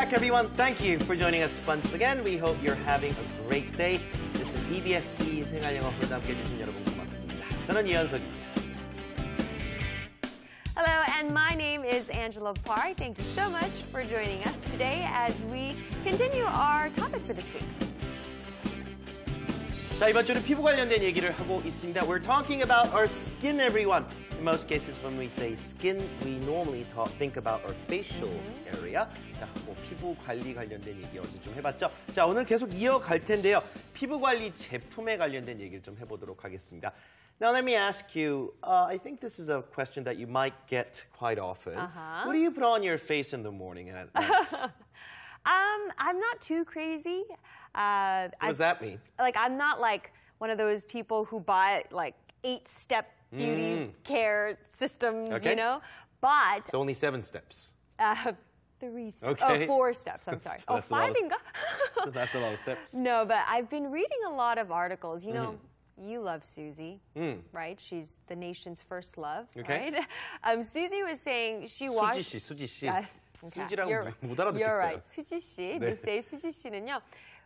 back, everyone. Thank you for joining us once again. We hope you're having a great day. This is EBS E 생활영어보다 함께 해주신 여러분 고맙습니다. 저는 이현석입니다. Hello, and my name is Angela Parr. Thank you so much for joining us today as we continue our topic for this week. 자, 이번 주는 피부 관련된 얘기를 하고 있습니다. We're talking about our skin, everyone most cases when we say skin, we normally talk, think about our facial area. 자, 뭐 피부 관리 관련된 얘기 어제 좀 해봤죠? 자, 오늘 계속 이어갈 텐데요. 피부 관리 제품에 관련된 얘기를 좀 해보도록 하겠습니다. Now let me ask you. Uh, I think this is a question that you might get quite often. Uh -huh. What do you put on your face in the morning and at night? um, I'm not too crazy. Uh, what I, does that mean? Like I'm not like one of those people who buy like eight step beauty mm. care systems, okay. you know. But it's only seven steps. Uh, three steps. Oh, okay. Oh, four steps. I'm sorry. so oh, five and that's a lot of steps. No, but I've been reading a lot of articles. You know, mm -hmm. you love Susie, mm. right? She's the nation's first love, okay. right? Um, Susie was saying she watched. 수지 씨, 수지 씨. Uh, okay. 수지라고 you're, 못 알아듣겠어요. You're right. 수지 씨. 네. They say 수지 씨는요.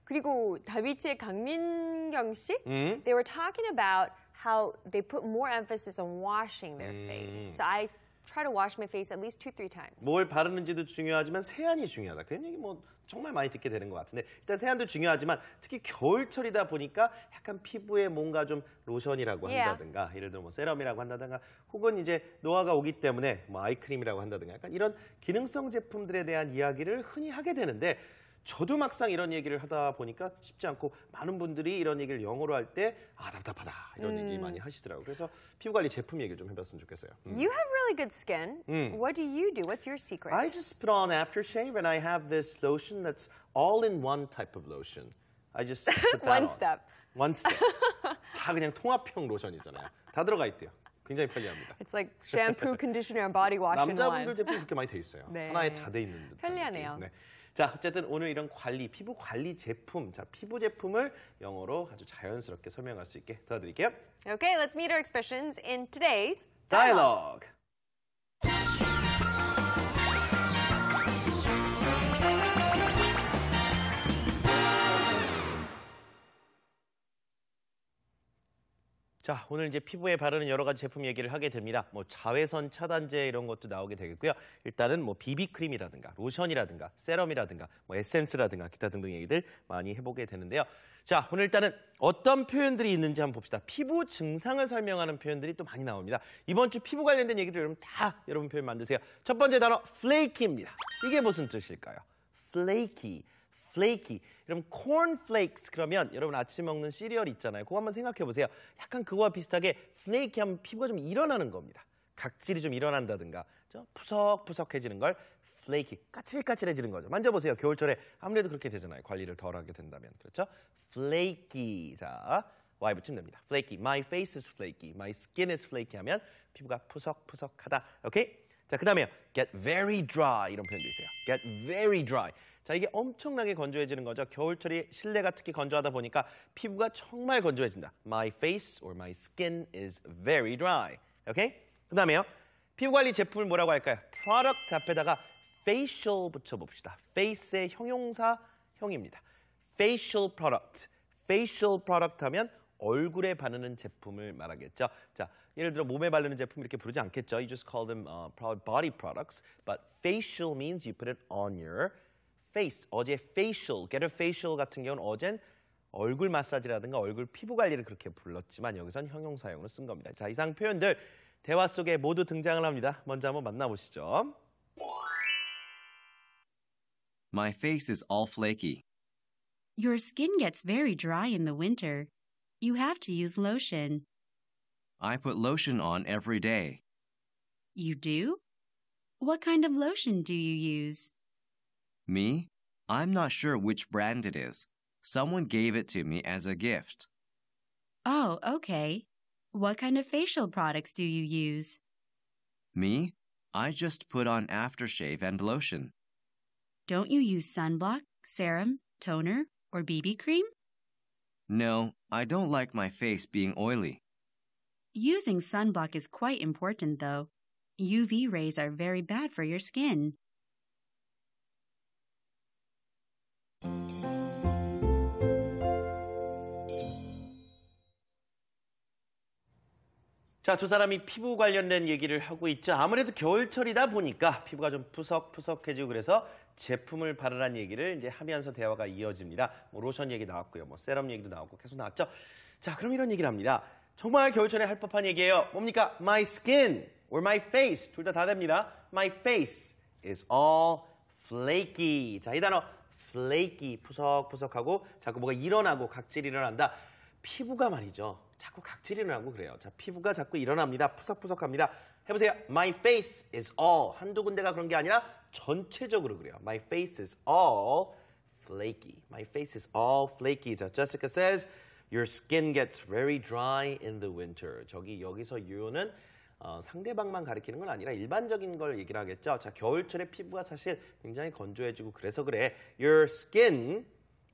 그리고 다비치의 강민경 씨. Mm. They were talking about how they put more emphasis on washing their 음. face. I try to wash my face at least two, three times. 뭘 바르는지도 중요하지만 세안이 중요하다. 그런 얘기 뭐 정말 많이 듣게 되는 것 같은데 일단 세안도 중요하지만 특히 겨울철이다 보니까 약간 피부에 뭔가 좀 로션이라고 Yeah. 한다든가 예를 들어 뭐 세럼이라고 한다든가 혹은 이제 노화가 오기 때문에 뭐 아이크림이라고 한다든가 약간 이런 기능성 제품들에 대한 이야기를 흔히 하게 되는데 저도 막상 이런 얘기를 하다 보니까 쉽지 않고 많은 분들이 이런 얘기를 영어로 할 때 아 답답하다 이런 얘기 많이 하시더라고요. 그래서 피부 관리 제품 얘기좀 해봤으면 좋겠어요. You have really good skin. What do you do? What's your secret? I just put on aftershave and I have this lotion that's all in one type of lotion. I just put that One on. step. One step. 다 그냥 통합형 로션이잖아요. 다 들어가 있대요. 굉장히 편리합니다. It's like shampoo, conditioner, and body wash in one. 남자분들 제품 그렇게 많이 돼 있어요. 네. 하나에 다 돼 있는 듯. 편리하네요. 네. 자, 어쨌든 오늘 이런 관리, 피부 관리 제품, 자, 피부 제품을 영어로 아주 자연스럽게 설명할 수 있게 도와드릴게요. Okay, let's meet our expressions in today's dialogue. dialogue. 자, 오늘 이제 피부에 바르는 여러 가지 제품 얘기를 하게 됩니다. 뭐 자외선 차단제 이런 것도 나오게 되겠고요. 일단은 뭐 비비 크림이라든가 로션이라든가 세럼이라든가 뭐 에센스라든가 기타 등등 얘기들 많이 해보게 되는데요. 자, 오늘 일단은 어떤 표현들이 있는지 한번 봅시다. 피부 증상을 설명하는 표현들이 또 많이 나옵니다. 이번 주 피부 관련된 얘기들 여러분 다 여러분 표현 만드세요. 첫 번째 단어 플레이키입니다. 이게 무슨 뜻일까요? 플레이키. flaky. 여러분 corn flakes 그러면 여러분 아침 먹는 시리얼 있잖아요. 그거 한번 생각해 보세요. 약간 그거와 비슷하게 flaky 하면 피부가 좀 일어나는 겁니다. 각질이 좀 일어난다든가 좀 푸석푸석해지는 걸 flaky, 까칠까칠해지는 거죠. 만져보세요. 겨울철에 아무래도 그렇게 되잖아요. 관리를 덜하게 된다면. 그렇죠? flaky. 자, Y 붙이면 됩니다. flaky. My face is flaky. My skin is flaky 하면 피부가 푸석푸석하다. 오케이? 자, 그 다음에 get very dry 이런 표현도 있어요. get very dry. 자, 이게 엄청나게 건조해지는 거죠. 겨울철이 실내가 특히 건조하다 보니까 피부가 정말 건조해진다. My face or my skin is very dry. 오케이? 그 다음에요. 피부관리 제품을 뭐라고 할까요? product 앞에다가 facial 붙여봅시다. face의 형용사형입니다. facial product. facial product 하면 얼굴에 바르는 제품을 말하겠죠. 자, 예를 들어 몸에 바르는 제품 이렇게 부르지 않겠죠. You just call them uh, body products. But facial means you put it on your face. 어제 facial, get a facial 같은 경우는 어젠 얼굴 마사지라든가 얼굴 피부 관리를 그렇게 불렀지만 여기선 형용사용으로 쓴 겁니다. 자, 이상 표현들 대화 속에 모두 등장을 합니다. 먼저 한번 만나보시죠. My face is all flaky. Your skin gets very dry in the winter. You have to use lotion. I put lotion on every day. You do? What kind of lotion do you use? Me? I'm not sure which brand it is. Someone gave it to me as a gift. Oh, okay. What kind of facial products do you use? Me? I just put on aftershave and lotion. Don't you use sunblock, serum, toner, or BB cream? No, I don't like my face being oily. Using sunblock is quite important though. UV rays are very bad for your skin. 자, 두 사람이 피부 관련된 얘기를 하고 있죠. 아무래도 겨울철이다 보니까 피부가 좀 푸석푸석해지고 그래서 제품을 바르라는 얘기를 이제 하면서 대화가 이어집니다. 뭐 로션 얘기 나왔고요. 뭐 세럼 얘기도 나왔고 계속 나왔죠. 자, 그럼 이런 얘기를 합니다. 정말 겨울철에 할 법한 얘기예요. 뭡니까? My skin or my face 둘 다 다 됩니다. My face is all flaky. 자, 이 단어 flaky 푸석푸석하고 자꾸 뭐가 일어나고 각질이 일어난다. 피부가 말이죠. 자꾸 각질이 일어나고 그래요. 자, 피부가 자꾸 일어납니다. 푸석푸석합니다. 해보세요. My face is all. 한두 군데가 그런 게 아니라 전체적으로 그래요. My face is all flaky. My face is all flaky. 자, Jessica says Your skin gets very dry in the winter. 저기 여기서 you는 어, 상대방만 가리키는 건 아니라 일반적인 걸 얘기를 하겠죠. 자, 겨울철에 피부가 사실 굉장히 건조해지고 그래서 그래. Your skin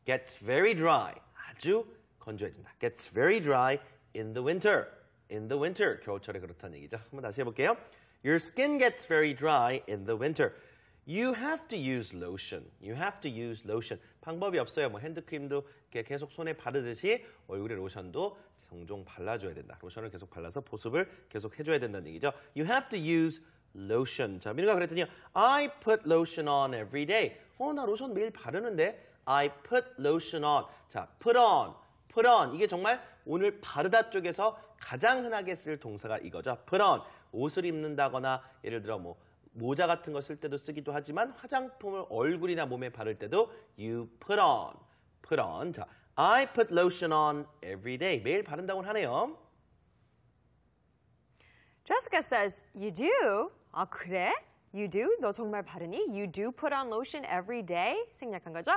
gets very dry. 아주 건조해진다. gets very dry in the winter. in the winter. 겨울철에 그렇다는 얘기죠. 한번 다시 해볼게요. Your skin gets very dry in the winter. You have to use lotion. You have to use lotion. 방법이 없어요. 뭐 핸드크림도 이렇게 계속 손에 바르듯이 얼굴에 로션도 종종 발라줘야 된다. 로션을 계속 발라서 보습을 계속 해줘야 된다는 얘기죠. You have to use lotion. 자, 민우가 그랬더니 I put lotion on every day. 어, 나 로션 매일 바르는데 I put lotion on. 자, put on, put on. 이게 정말 오늘 바르다 쪽에서 가장 흔하게 쓸 동사가 이거죠. put on. 옷을 입는다거나 예를 들어 뭐 모자 같은 거 쓸 때도 쓰기도 하지만 화장품을 얼굴이나 몸에 바를 때도 you put on, put on. 자, I put lotion on every day. 매일 바른다고 하네요. Jessica says, you do? 아, 그래? You do? 너 정말 바르니? You do put on lotion every day? 생략한 거죠?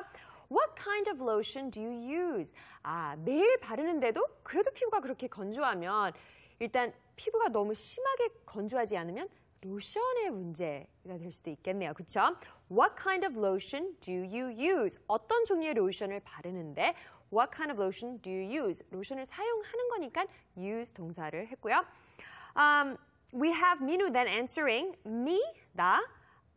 What kind of lotion do you use? 아, 매일 바르는데도 그래도 피부가 그렇게 건조하면 일단 피부가 너무 심하게 건조하지 않으면 로션의 문제가 될 수도 있겠네요. 그렇죠? What kind of lotion do you use? 어떤 종류의 로션을 바르는데 What kind of lotion do you use? 로션을 사용하는 거니까 use 동사를 했고요. Um, we have Minu then answering me, 나,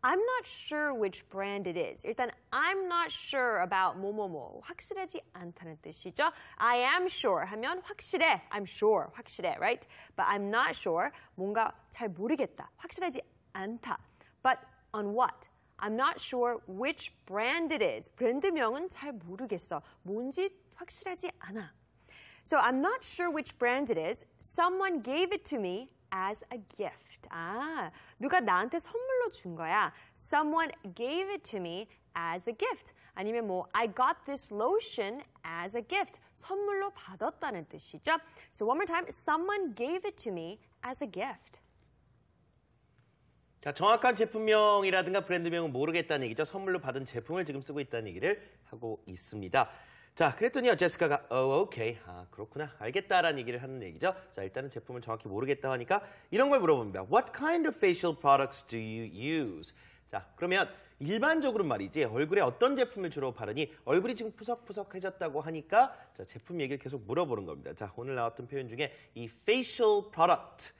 I'm not sure which brand it is. 일단 I'm not sure about 뭐뭐뭐 확실하지 않다는 뜻이죠. I am sure 하면 확실해. I'm sure 확실해, right? But I'm not sure 뭔가 잘 모르겠다. 확실하지 않다. But on what? I'm not sure which brand it is. 브랜드명은 잘 모르겠어. 뭔지 확실하지 않아. So I'm not sure which brand it is. Someone gave it to me as a gift. gift. 아, 누가 나한테 선물로 준 거야. Someone gave it to me as a gift. 아니면 뭐 I got this lotion as a gift. 선물로 받았다는 뜻이죠. So one more time. Someone gave it to me as a gift. 자, 정확한 제품명이라든가 브랜드명은 모르겠다는 얘기죠. 선물로 받은 제품을 지금 쓰고 있다는 얘기를 하고 있습니다. 자, 그랬더니요. 제스카가 어, 오케이. 아, 그렇구나. 알겠다라는 얘기를 하는 얘기죠. 자, 일단은 제품을 정확히 모르겠다 하니까 이런 걸 물어봅니다. What kind of facial products do you use? 자, 그러면 일반적으로 말이지 얼굴에 어떤 제품을 주로 바르니 얼굴이 지금 푸석푸석해졌다고 하니까 자, 제품 얘기를 계속 물어보는 겁니다. 자, 오늘 나왔던 표현 중에 이 facial product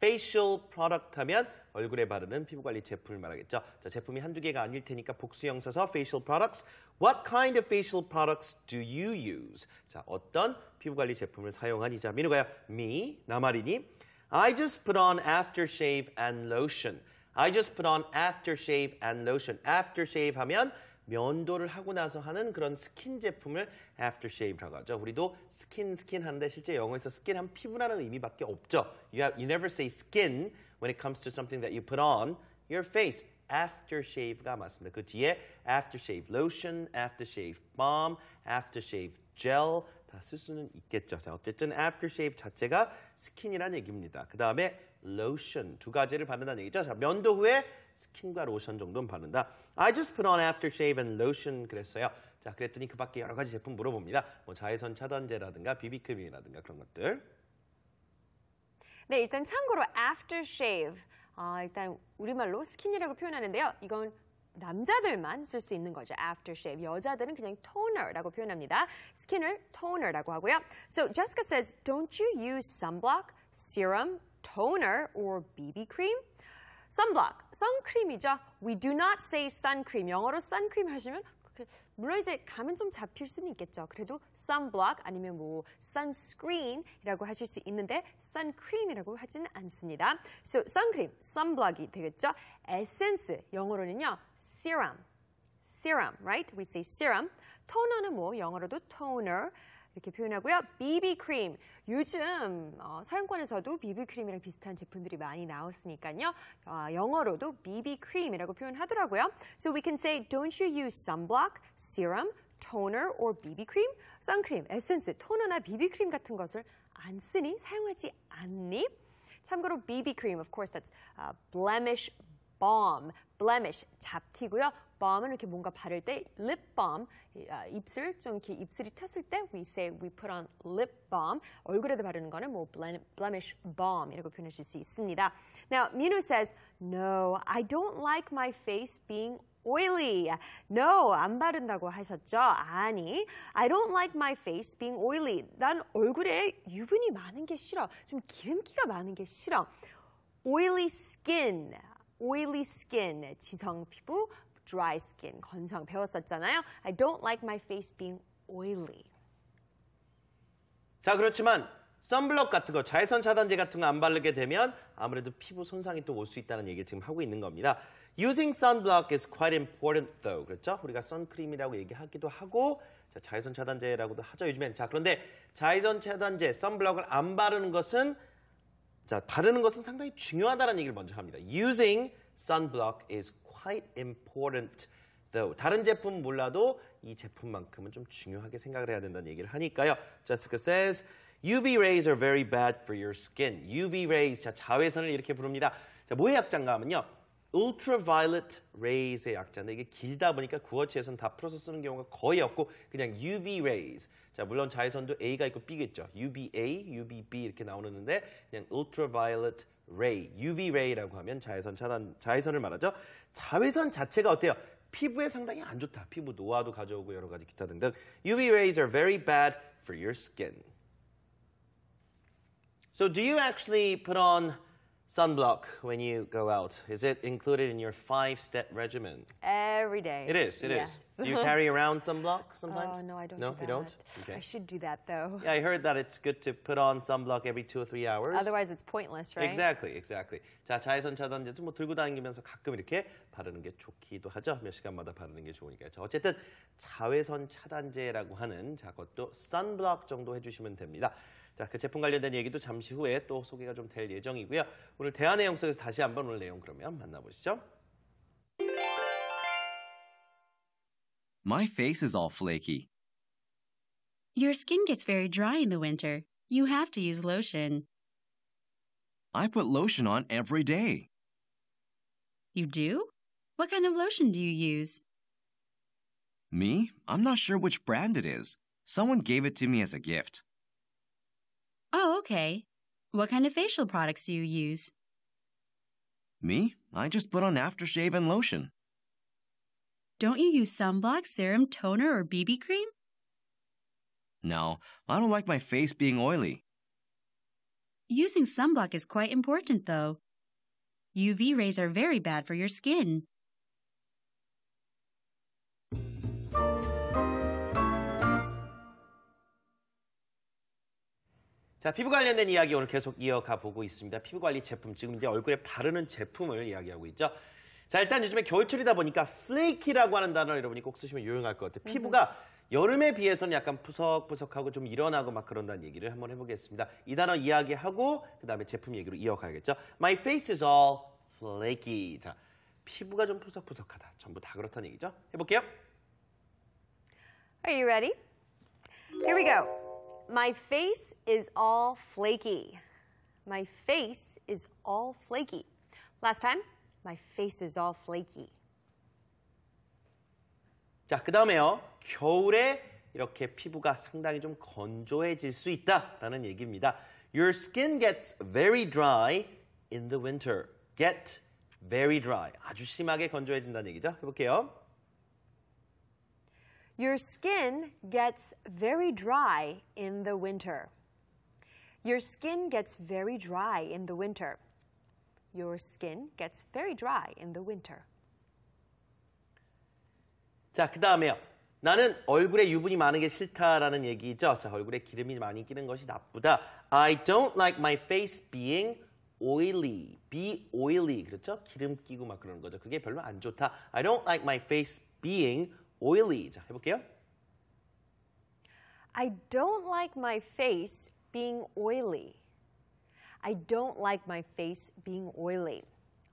facial product 하면 얼굴에 바르는 피부 관리 제품을 말하겠죠. 자, 제품이 한두 개가 아닐 테니까 복수형사서 facial products. What kind of facial products do you use? 자, 어떤 피부 관리 제품을 사용하니? 자, 민우가요. Me, 나마리니. I just put on aftershave and lotion. I just put on aftershave and lotion. Aftershave 하면 면도를 하고 나서 하는 그런 스킨 제품을 aftershave라고 하죠. 우리도 스킨 스킨 하는데 실제 영어에서 스킨 하면 피부라는 의미밖에 없죠. You, have, you never say skin when it comes to something that you put on your face. aftershave가 맞습니다. 그 뒤에 aftershave lotion, aftershave balm, aftershave gel 다 쓸 수는 있겠죠. 자, 어쨌든 aftershave 자체가 스킨이라는 얘기입니다. 그 다음에 lotion 두 가지를 바른다는 얘기죠. 자, 면도 후에 스킨과 로션 정도는 바른다. I just put on aftershave and lotion 그랬어요. 자, 그랬더니 그 밖에 여러 가지 제품 물어봅니다. 뭐 자외선 차단제라든가 비비크림이라든가 그런 것들. 네, 일단 참고로 aftershave 아, 일단 우리말로 스킨이라고 표현하는데요. 이건 남자들만 쓸 수 있는 거죠. aftershave. 여자들은 그냥 toner라고 표현합니다. 스킨을 toner라고 하고요. So Jessica says, don't you use sunblock, serum, toner or BB cream. sunblock, s u n c r e a m 이죠 We do not say suncream. 영어로 suncream 하시면 물론 이제 감은 좀 잡힐 수는 있겠죠. 그래도 sunblock 아니면 뭐 sunscreen이라고 하실 수 있는데 suncream이라고 하지는 않습니다. So suncream, sunblock이 되겠죠. Essence 영어로는요 serum, serum, right? We say serum. t o n e r 는뭐 영어로도 toner. 이렇게 표현하고요. 비비크림. 요즘 어, 서양권에서도 비비크림이랑 비슷한 제품들이 많이 나왔으니까요. 어, 영어로도 비비크림이라고 표현하더라고요. So we can say, don't you use sunblock, serum, toner or BB 크림, 선크림, 에센스, 토너나 BB 크림 같은 것을 안 쓰니 사용하지 않니? 참고로 BB 크림, of course, that's uh, blemish balm. blemish 잡티고요. balm은 이렇게 뭔가 바를 때 lip balm 입술 좀 이렇게 입술이 탔을 때 we say we put on lip balm 얼굴에도 바르는 거는 뭐 blemish balm이라고 표현하실 수 있습니다. Now Minu says no, I don't like my face being oily. No, 안 바른다고 하셨죠? 아니, I don't like my face being oily. 난 얼굴에 유분이 많은 게 싫어. 좀 기름기가 많은 게 싫어. oily skin. oily skin, 지성 피부, dry skin 건성 배웠었잖아요. I don't like my face being oily. 자 그렇지만 선블럭 같은 거, 자외선 차단제 같은 거 안 바르게 되면 아무래도 피부 손상이 또 올 수 있다는 얘기를 지금 하고 있는 겁니다. Using sunblock is quite important though. 그렇죠? 우리가 선크림이라고 얘기하기도 하고 자, 자외선 차단제라고도 하죠, 요즘엔. 자, 그런데 자외선 차단제, 선블럭을 안 바르는 것은 자, 바르는 것은 상당히 중요하다는 얘기를 먼저 합니다. Using sunblock is quite important though. 다른 제품 몰라도 이 제품만큼은 좀 중요하게 생각을 해야 된다는 얘기를 하니까요. Jessica says, UV rays are very bad for your skin. UV rays, 자, 자외선을 이렇게 부릅니다. 자, 뭐의 약자인가 하면요. ultraviolet rays의 약자인데 이게 길다 보니까 구어체에서는 다 풀어서 쓰는 경우가 거의 없고 그냥 UV rays. 자, 물론 자외선도 A가 있고 B겠죠. UVA, UVB 이렇게 나오는데 그냥 ultraviolet ray, UV ray라고 하면 자외선 차단, 자외선을 말하죠. 자외선 자체가 어때요? 피부에 상당히 안 좋다. 피부 노화도 가져오고 여러 가지 기타 등등. UV rays are very bad for your skin. So do you actually put on Sunblock when you go out. Is it included in your five-step regimen? Every day. It is, It yes. is. Do you carry around sunblock sometimes? Oh, no, I don't No, do you don't? Okay. I should do that, though. Yeah, I heard that it's good to put on sunblock every two or three hours. Otherwise, it's pointless, right? Exactly, exactly. 자, 자외선 차단제도 뭐 들고 다니면서 가끔 이렇게 바르는 게 좋기도 하죠. 몇 시간마다 바르는 게 좋으니까요. 자, 어쨌든 자외선 차단제라고 하는 자, 그것도 sunblock 정도 해주시면 됩니다. 자, 그 제품 관련된 얘기도 잠시 후에 또 소개가 예정이고요. 오늘 다시 한번 오늘 내용 그러면 만나보시죠. My face is all flaky. Your skin gets very dry in the winter. You have to use lotion. I put lotion on every day. You do? What kind of lotion do you use? Me? I'm not sure which brand it is. Someone gave it to me as a gift. Oh, okay. What kind of facial products do you use? Me? I just put on aftershave and lotion. Don't you use sunblock, serum, toner, or BB cream? No, I don't like my face being oily. Using sunblock is quite important, though. UV rays are very bad for your skin. 자, 피부 관련된 이야기 오늘 계속 이어가 보고 있습니다. 피부 관리 제품, 지금 이제 얼굴에 바르는 제품을 이야기하고 있죠. 자, 일단 요즘에 겨울철이다 보니까 플레이키라고 하는 단어 여러분이 꼭 쓰시면 유용할 것 같아요. 피부가 음. 여름에 비해서는 약간 푸석푸석하고 좀 일어나고 막 그런다는 얘기를 한번 해보겠습니다. 이 단어 이야기하고 그다음에 제품 얘기로 이어가야겠죠. My face is all flaky. 자, 피부가 좀 푸석푸석하다. 전부 다 그렇다는 얘기죠. 해볼게요. Are you ready? Here we go. My face is all flaky. My face is all flaky. Last time, my face is all flaky. 자, 그 다음에요. 겨울에 이렇게 피부가 상당히 좀 건조해질 수 있다라는 얘기입니다. Your skin gets very dry in the winter. Get very dry. 아주 심하게 건조해진다는 얘기죠. 해볼게요. Your skin gets very dry in the winter. Your skin gets very dry in the winter. Your skin gets very dry in the winter. 자, 그다음에요. 나는 얼굴에 유분이 많은 게 싫다라는 얘기죠. 자, 얼굴에 기름이 많이 끼는 것이 나쁘다. I don't like my face being oily. be oily. 그렇죠? 기름 끼고 막 그러는 거죠. 그게 별로 안 좋다. I don't like my face being oily. 자, 해볼게요. I don't like my face being oily. I don't like my face being oily.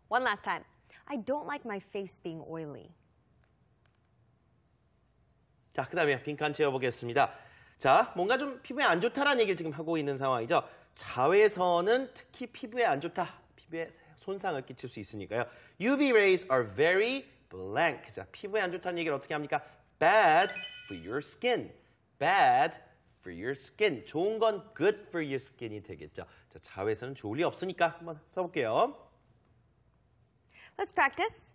One last time. I don't like my face being oily. 자, 그 다음에 빈칸 채워보겠습니다. 자, 뭔가 좀 피부에 안 좋다라는 얘기를 지금 하고 있는 상황이죠. 자외선은 특히 피부에 안 좋다. 피부에 손상을 끼칠 수 있으니까요. UV rays are very blank. 자, 피부에 안 좋다는 얘기를 어떻게 합니까? bad for your skin. bad for your skin. 좋은 건 good for your skin이 되겠죠. 자, 자외선은 좋을 리 없으니까 한번 써볼게요. Let's practice.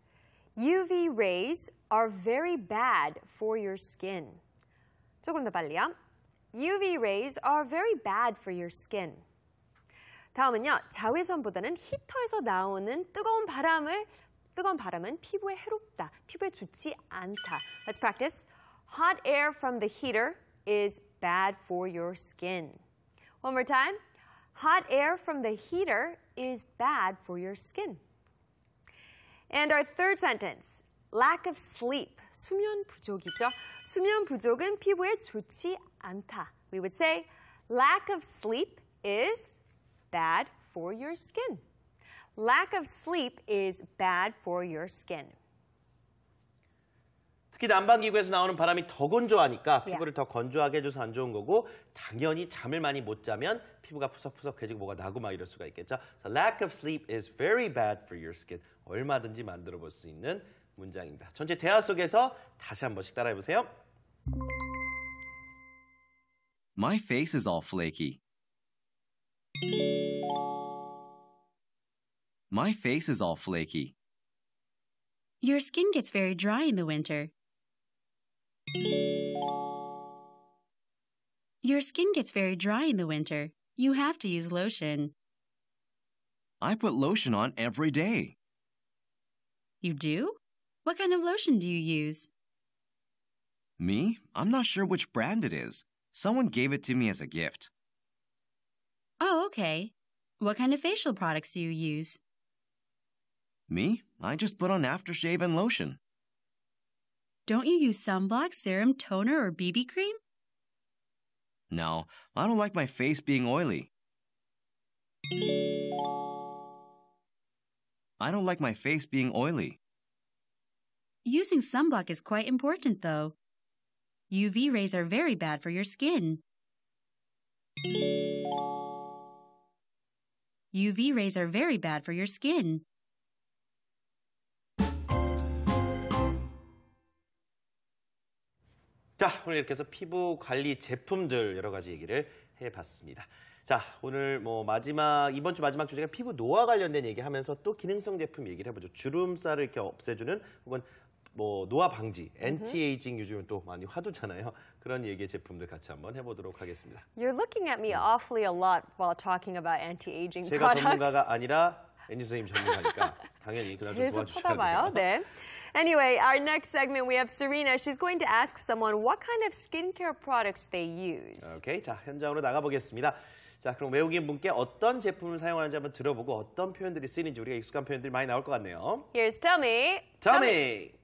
UV rays are very bad for your skin. 조금 더 빨리요. UV rays are very bad for your skin. 다음은요. 자외선보다는 히터에서 나오는 뜨거운 바람을 뜨거운 바람은 피부에 해롭다, 피부에 좋지 않다. Let's practice. Hot air from the heater is bad for your skin. One more time. Hot air from the heater is bad for your skin. And our third sentence. Lack of sleep. 수면 부족이죠. 수면 부족은 피부에 좋지 않다. We would say lack of sleep is bad for your skin. lack of sleep is bad for your skin. 특히 난방기구에서 나오는 바람이 더 건조하니까 yeah. 피부를 더 건조하게 해줘서 안 좋은 거고 당연히 잠을 많이 못 자면 피부가 푸석푸석해지고 뭐가 나고 막 이럴 수가 있겠죠. So lack of sleep is very bad for your skin. 얼마든지 만들어 볼 수 있는 문장입니다. 전체 대화 속에서 다시 한 번씩 따라해 보세요. My face is all flaky. My face is all flaky. Your skin gets very dry in the winter. Your skin gets very dry in the winter. You have to use lotion. I put lotion on every day. You do? What kind of lotion do you use? Me? I'm not sure which brand it is. Someone gave it to me as a gift. Oh, okay. What kind of facial products do you use? Me? I just put on aftershave and lotion. Don't you use sunblock, serum, toner, or BB cream? No, I don't like my face being oily. I don't like my face being oily. Using sunblock is quite important, though. UV rays are very bad for your skin. UV rays are very bad for your skin. 자, 오늘 이렇게 해서 피부 관리 제품들 여러 가지 얘기를 해봤습니다. 자, 오늘 뭐 마지막, 이번 주 마지막 주제가 피부 노화 관련된 얘기 하면서 또 기능성 제품 얘기를 해보죠. 주름살을 이렇게 없애주는 혹은 뭐 노화 방지, anti-aging 요즘은 또 많이 화두잖아요. 그런 얘기의 제품들 같이 한번 해보도록 하겠습니다. You're looking at me awfully a lot while talking about anti-aging products. 제가 전문가가 아니라 엔지 선생님 전문가니까 당연히 그날 좀 계속 쳐다봐요 네. Anyway, our next segment we have Serena. She's going to ask someone what kind of skincare products they use. 오케이, 자 현장으로 나가보겠습니다. 자 그럼 외국인 분께 어떤 제품을 사용하는지 한번 들어보고 어떤 표현들이 쓰이는지 우리가 익숙한 표현들이 많이 나올 것 같네요. Here's Tommy. Tommy. Tommy.